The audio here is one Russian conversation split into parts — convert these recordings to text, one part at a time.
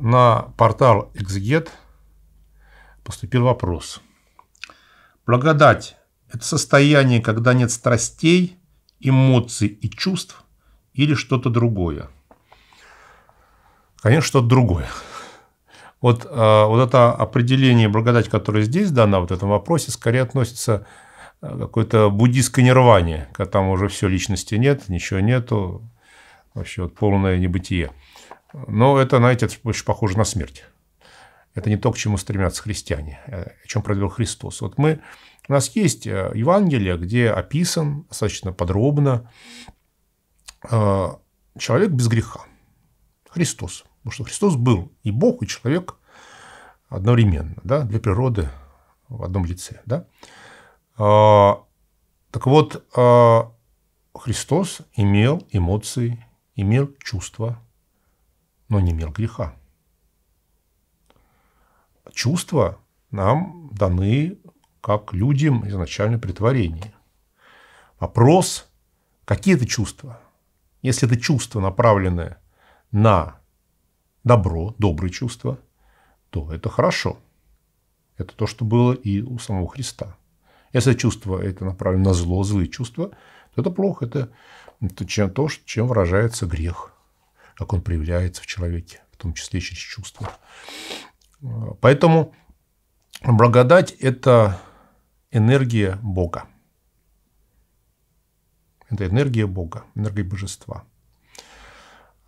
на портал Exeget поступил вопрос. Благодать – это состояние, когда нет страстей, эмоций и чувств или что-то другое? Конечно, что-то другое. Вот, а, вот это определение благодать, которое здесь дано, вот в этом вопросе, скорее относится к а, какой-то буддийской нирване, когда там уже все, личности нет, ничего нету, вообще вот полное небытие. Но это, знаете, это больше похоже на смерть. Это не то, к чему стремятся христиане, э, о чем проговорил Христос. Вот мы, у нас есть э, Евангелие, где описан достаточно подробно э, человек без греха. Христос. Потому что Христос был и Бог, и человек одновременно, да, две природы в одном лице. Да? А, так вот, а, Христос имел эмоции, имел чувства, но не имел греха. Чувства нам даны как людям изначально при творении. Вопрос, какие это чувства? Если это чувства, направленные на добро, добрые чувства, то это хорошо. Это то, что было и у самого Христа. Если чувство это направлено на зло, злые чувства, то это плохо. Это, это чем, то, чем выражается грех как он проявляется в человеке, в том числе через чувства. Поэтому благодать – это энергия Бога. Это энергия Бога, энергия Божества.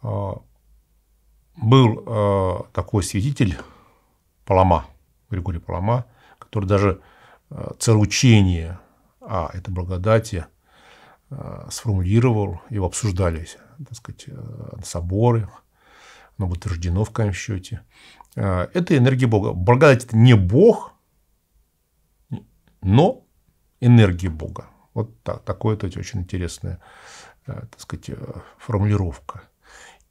А, был а, такой свидетель Палама, Григорий Палама, который даже а, целое учение о этой благодати сформулировал, его обсуждались так сказать, э, соборы, оно будет рождено в конечном счете. Э, это энергия Бога. Благодать – это не Бог, но энергия Бога. Вот так, такое это очень интересная э, так сказать, формулировка.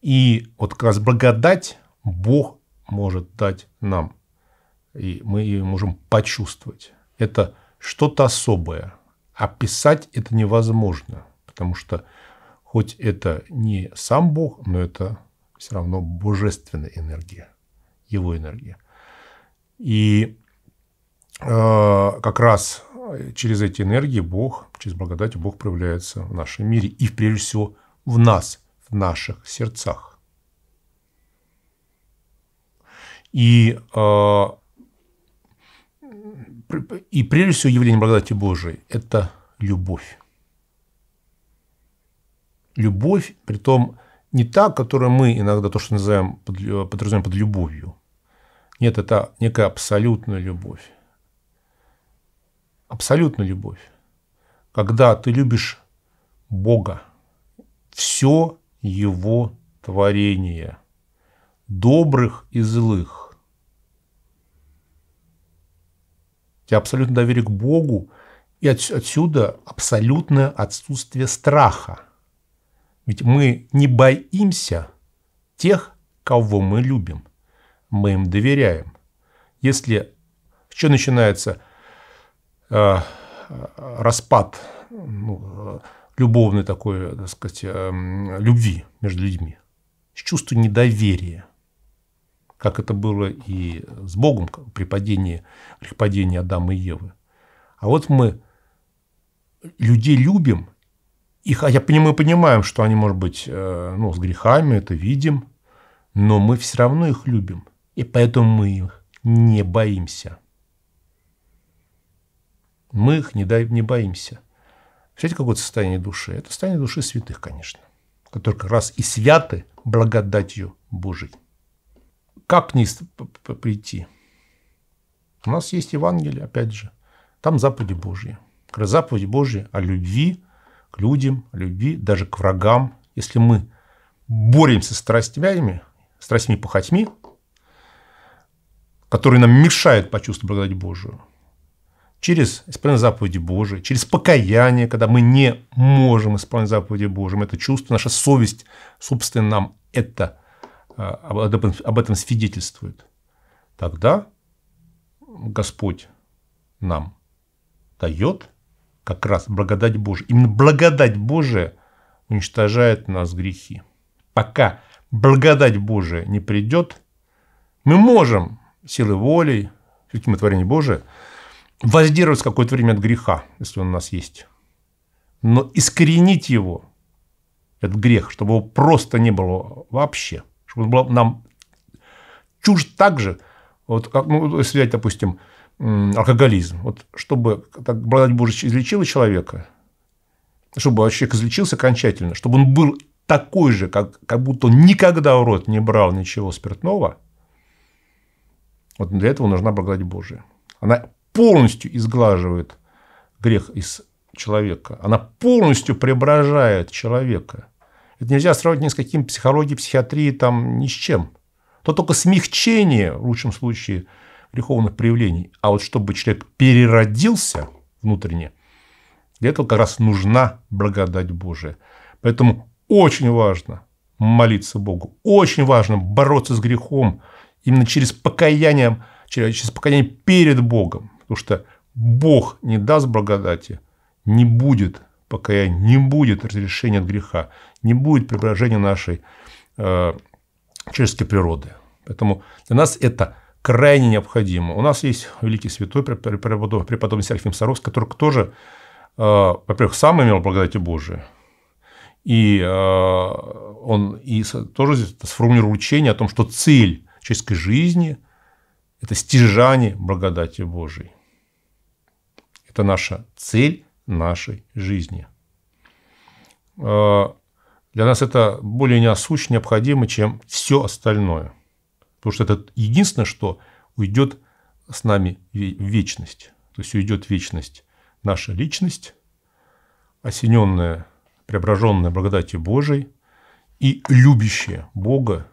И вот как раз благодать Бог может дать нам. И мы ее можем почувствовать. Это что-то особое. Описать это невозможно, потому что Хоть это не сам Бог, но это все равно божественная энергия, его энергия. И э, как раз э, через эти энергии Бог, через благодать Бог проявляется в нашем мире и прежде всего в нас, в наших сердцах. И, э, и прежде всего явление благодати Божией – это любовь любовь, при том не та, которую мы иногда то, что называем, подразумеваем под любовью. Нет, это некая абсолютная любовь. Абсолютная любовь. Когда ты любишь Бога, все Его творение, добрых и злых. У тебя абсолютное доверие к Богу, и отсюда абсолютное отсутствие страха – ведь мы не боимся тех, кого мы любим. Мы им доверяем. Если что начинается э, распад ну, э, любовной такой, так сказать, э, любви между людьми, с чувства недоверия, как это было и с Богом при падении, при падении Адама и Евы. А вот мы людей любим а и хотя мы понимаем, что они, может быть, э, ну, с грехами, это видим, но мы все равно их любим. И поэтому мы их не боимся. Мы их не, не боимся. Представляете, какое состояние души? Это состояние души святых, конечно, которые как раз и святы благодатью Божией. Как к ней прийти? У нас есть Евангелие, опять же. Там заповеди Божьи. Как раз заповеди Божьи о любви – к людям, любви, даже к врагам. Если мы боремся с страстями, страстями похотьми, которые нам мешают почувствовать благодать Божию, через исполнение заповеди Божией, через покаяние, когда мы не можем исполнить заповеди Божьи, это чувство, наша совесть, собственно, нам это, а, об этом, об этом свидетельствует. Тогда Господь нам дает как раз благодать Божия. Именно благодать Божия уничтожает нас грехи. Пока благодать Божия не придет, мы можем силой воли, каким творение Божие, воздерживаться какое-то время от греха, если он у нас есть. Но искоренить его, этот грех, чтобы его просто не было вообще, чтобы он был нам чужд так же, вот, ну, взять, допустим, алкоголизм. Вот чтобы так, благодать Божья излечила человека, чтобы человек излечился окончательно, чтобы он был такой же, как, как будто он никогда в рот не брал ничего спиртного, вот для этого нужна благодать Божия. Она полностью изглаживает грех из человека. Она полностью преображает человека. Это нельзя сравнивать ни с каким психологией, психиатрией, там, ни с чем. То только смягчение, в лучшем случае, греховных проявлений. А вот чтобы человек переродился внутренне, для этого как раз нужна благодать Божия. Поэтому очень важно молиться Богу, очень важно бороться с грехом именно через покаяние, через покаяние перед Богом. Потому что Бог не даст благодати, не будет покаяния, не будет разрешения от греха, не будет преображения нашей э, человеческой природы. Поэтому для нас это крайне необходимо. У нас есть великий святой преподобный, преподобный Серафим Саровский, который тоже, э, во-первых, сам имел благодать Божию, и э, он и тоже здесь сформулировал учение о том, что цель человеческой жизни – это стяжание благодати Божией. Это наша цель нашей жизни. Э, для нас это более неосущно необходимо, чем все остальное – Потому что это единственное, что уйдет с нами в вечность. То есть уйдет в вечность наша личность, осененная, преображенная благодатью Божией и любящая Бога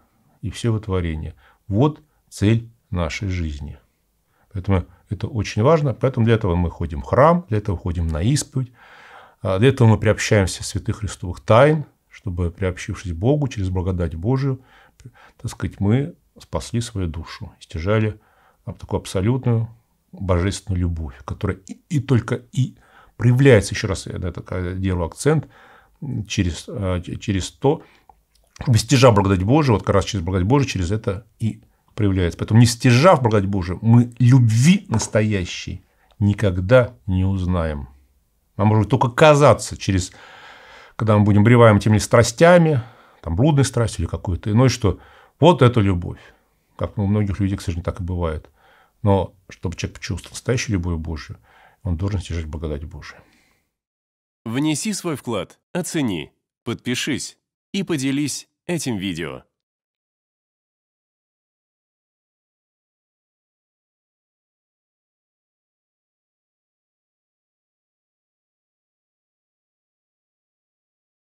и все его творение. Вот цель нашей жизни. Поэтому это очень важно. Поэтому для этого мы ходим в храм, для этого ходим на исповедь, а для этого мы приобщаемся святых христовых тайн, чтобы, приобщившись к Богу через благодать Божию, так сказать, мы спасли свою душу, стяжали такую абсолютную божественную любовь, которая и, и только и проявляется, еще раз я на это делаю акцент, через, э, через то, стяжав благодать Божию, вот как раз через благодать Божию, через это и проявляется. Поэтому не стяжав благодать Божию, мы любви настоящей никогда не узнаем. Нам может только казаться через, когда мы будем бреваем теми страстями, там блудной страстью или какой-то иной, что вот это любовь. Как у многих людей, к сожалению, так и бывает. Но чтобы человек почувствовал настоящую любовь Божью, он должен стяжать благодать Божию. Внеси свой вклад, оцени, подпишись и поделись этим видео.